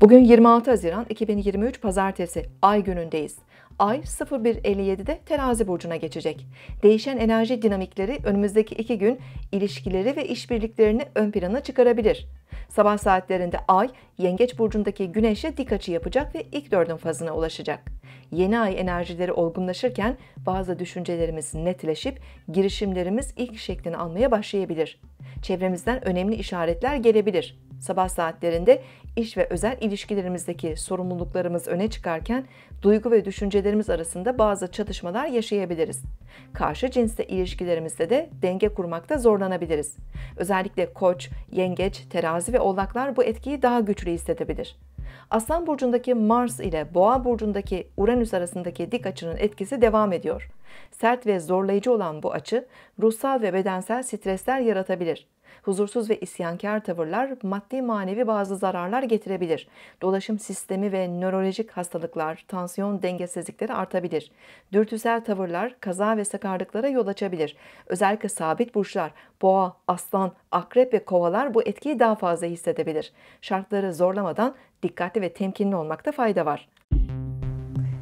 Bugün 26 Haziran 2023 Pazartesi ay günündeyiz. Ay 01.57'de terazi burcuna geçecek. Değişen enerji dinamikleri önümüzdeki iki gün ilişkileri ve işbirliklerini ön plana çıkarabilir. Sabah saatlerinde Ay, Yengeç Burcu'ndaki Güneş'e dik açı yapacak ve ilk dördün fazına ulaşacak. Yeni ay enerjileri olgunlaşırken bazı düşüncelerimiz netleşip girişimlerimiz ilk şeklini almaya başlayabilir. Çevremizden önemli işaretler gelebilir. Sabah saatlerinde iş ve özel ilişkilerimizdeki sorumluluklarımız öne çıkarken duygu ve düşüncelerimiz arasında bazı çatışmalar yaşayabiliriz. Karşı cinsle ilişkilerimizde de denge kurmakta zorlanabiliriz. Özellikle koç, yengeç, terazi ve oğlaklar bu etkiyi daha güçlü hissedebilir. Aslan burcundaki Mars ile Boğa burcundaki Uranüs arasındaki dik açının etkisi devam ediyor. Sert ve zorlayıcı olan bu açı ruhsal ve bedensel stresler yaratabilir. Huzursuz ve isyankar tavırlar maddi manevi bazı zararlar getirebilir. Dolaşım sistemi ve nörolojik hastalıklar, tansiyon dengesizlikleri artabilir. Dürtüsel tavırlar kaza ve sakarlıklara yol açabilir. Özellikle sabit burçlar, boğa, aslan, akrep ve kovalar bu etkiyi daha fazla hissedebilir. Şartları zorlamadan dikkatli ve temkinli olmakta fayda var.